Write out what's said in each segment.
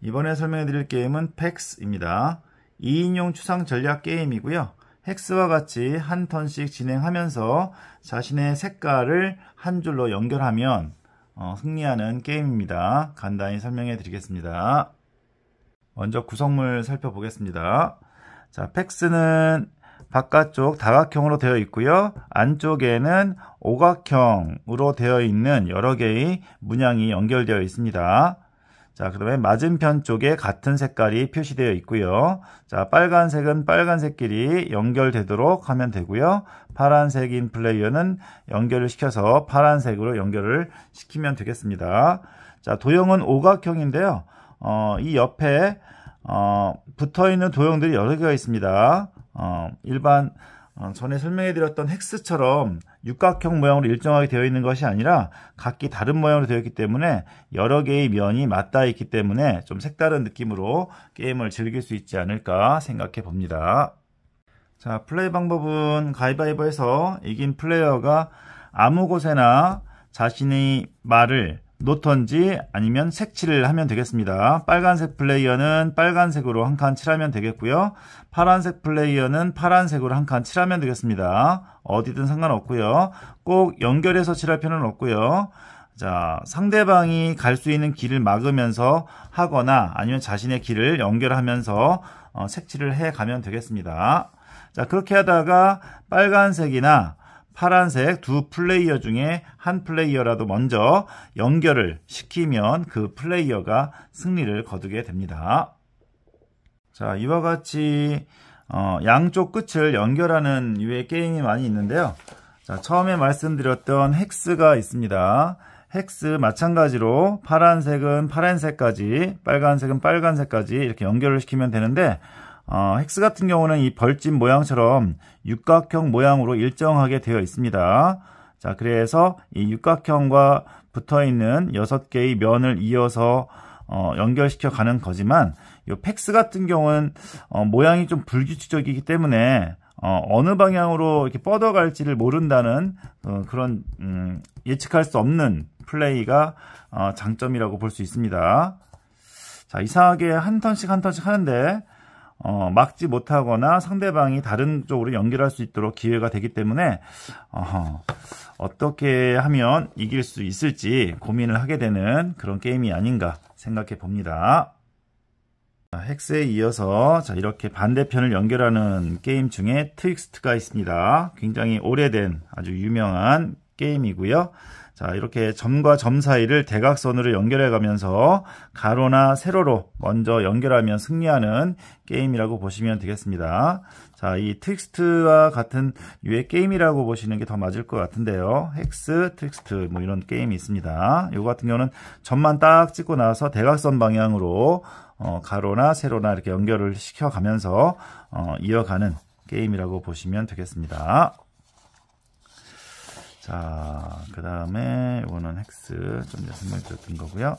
이번에 설명해 드릴 게임은 팩스입니다. 2인용 추상 전략 게임이고요. 헥스와 같이 한 턴씩 진행하면서 자신의 색깔을 한 줄로 연결하면 승리하는 어, 게임입니다. 간단히 설명해 드리겠습니다. 먼저 구성물 살펴보겠습니다. 자, 팩스는 바깥쪽 다각형으로 되어 있고요. 안쪽에는 오각형으로 되어 있는 여러 개의 문양이 연결되어 있습니다. 자, 그 다음에 맞은편 쪽에 같은 색깔이 표시되어 있고요. 자, 빨간색은 빨간색끼리 연결되도록 하면 되고요. 파란색인 플레이어는 연결을 시켜서 파란색으로 연결을 시키면 되겠습니다. 자, 도형은 오각형인데요. 어, 이 옆에 어, 붙어 있는 도형들이 여러 개가 있습니다. 어, 일반 어, 전에 설명해드렸던 헥스처럼 육각형 모양으로 일정하게 되어 있는 것이 아니라 각기 다른 모양으로 되어 있기 때문에 여러 개의 면이 맞닿아 있기 때문에 좀 색다른 느낌으로 게임을 즐길 수 있지 않을까 생각해 봅니다. 자, 플레이 방법은 가위바위보에서 이긴 플레이어가 아무 곳에나 자신의 말을 놓던지 아니면 색칠을 하면 되겠습니다. 빨간색 플레이어는 빨간색으로 한 칸 칠하면 되겠고요. 파란색 플레이어는 파란색으로 한 칸 칠하면 되겠습니다. 어디든 상관없고요. 꼭 연결해서 칠할 필요는 없고요. 자, 상대방이 갈 수 있는 길을 막으면서 하거나 아니면 자신의 길을 연결하면서 어, 색칠을 해 가면 되겠습니다. 자, 그렇게 하다가 빨간색이나 파란색 두 플레이어 중에 한 플레이어라도 먼저 연결을 시키면 그 플레이어가 승리를 거두게 됩니다. 자, 이와 같이 어, 양쪽 끝을 연결하는 유의 게임이 많이 있는데요. 자, 처음에 말씀드렸던 헥스가 있습니다. 헥스 마찬가지로 파란색은 파란색까지, 빨간색은 빨간색까지 이렇게 연결을 시키면 되는데 어, 헥스 같은 경우는 이 벌집 모양처럼 육각형 모양으로 일정하게 되어 있습니다. 자, 그래서 이 육각형과 붙어 있는 여섯 개의 면을 이어서 어, 연결시켜 가는 거지만 이 팩스 같은 경우는 어, 모양이 좀 불규칙적이기 때문에 어, 느 방향으로 이렇게 뻗어갈지를 모른다는 어, 그런 음, 예측할 수 없는 플레이가 어, 장점이라고 볼 수 있습니다. 자, 이상하게 한 턴씩 한 턴씩 하는데 어, 막지 못하거나 상대방이 다른 쪽으로 연결할 수 있도록 기회가 되기 때문에 어, 어떻게 하면 이길 수 있을지 고민을 하게 되는 그런 게임이 아닌가 생각해 봅니다. 헥스에 이어서 자, 이렇게 반대편을 연결하는 게임 중에 트윅스트가 있습니다. 굉장히 오래된 아주 유명한 게임이고요. 자, 이렇게 점과 점 사이를 대각선으로 연결해 가면서 가로나 세로로 먼저 연결하면 승리하는 게임이라고 보시면 되겠습니다. 자, 이 트릭스트와 같은 유의 게임이라고 보시는 게 더 맞을 것 같은데요. 헥스, 트릭스트 뭐 이런 게임이 있습니다. 이거 같은 경우는 점만 딱 찍고 나서 대각선 방향으로 어, 가로나 세로나 이렇게 연결을 시켜가면서 어, 이어가는 게임이라고 보시면 되겠습니다. 자, 그 다음에 이거는 헥스 좀 설명드렸던 거고요.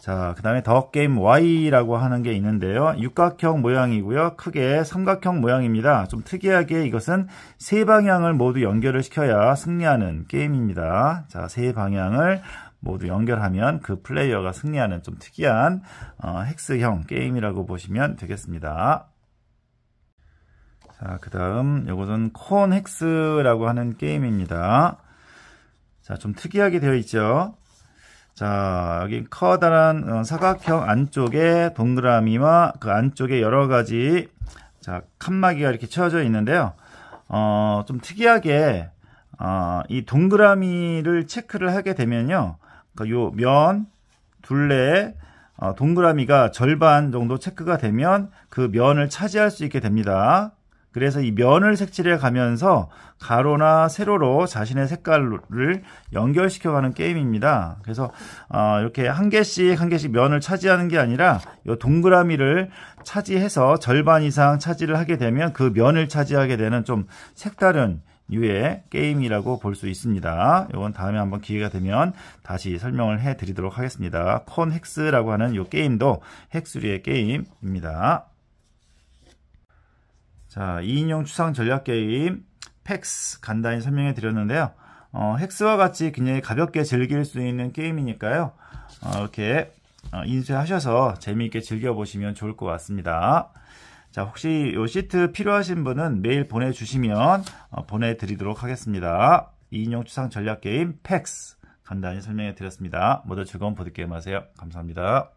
자, 그 다음에 더 게임 Y라고 하는 게 있는데요. 육각형 모양이고요. 크게 삼각형 모양입니다. 좀 특이하게 이것은 세 방향을 모두 연결을 시켜야 승리하는 게임입니다. 자, 세 방향을 모두 연결하면 그 플레이어가 승리하는 좀 특이한 어, 헥스형 게임이라고 보시면 되겠습니다. 자, 그 다음, 이것은 콘헥스라고 하는 게임입니다. 자, 좀 특이하게 되어 있죠? 자, 여기 커다란 어, 사각형 안쪽에 동그라미와 그 안쪽에 여러 가지 자, 칸막이가 이렇게 채워져 있는데요. 어, 좀 특이하게, 어, 이 동그라미를 체크를 하게 되면요. 그러니까 요 면, 둘레, 어, 동그라미가 절반 정도 체크가 되면 그 면을 차지할 수 있게 됩니다. 그래서 이 면을 색칠해 가면서 가로나 세로로 자신의 색깔을 연결시켜 가는 게임입니다. 그래서 어, 이렇게 한 개씩 한 개씩 면을 차지하는 게 아니라 이 동그라미를 차지해서 절반 이상 차지를 하게 되면 그 면을 차지하게 되는 좀 색다른 유의 게임이라고 볼 수 있습니다. 이건 다음에 한번 기회가 되면 다시 설명을 해 드리도록 하겠습니다. 콘 헥스라고 하는 이 게임도 헥스리의 게임입니다. 자, 2인용 추상 전략 게임 팩스 간단히 설명해 드렸는데요. 어, 헥스와 같이 굉장히 가볍게 즐길 수 있는 게임이니까요. 어, 이렇게 어, 인쇄하셔서 재미있게 즐겨보시면 좋을 것 같습니다. 자, 혹시 요 시트 필요하신 분은 메일 보내주시면 어, 보내드리도록 하겠습니다. 2인용 추상 전략 게임 팩스 간단히 설명해 드렸습니다. 모두 즐거운 보드게임 하세요. 감사합니다.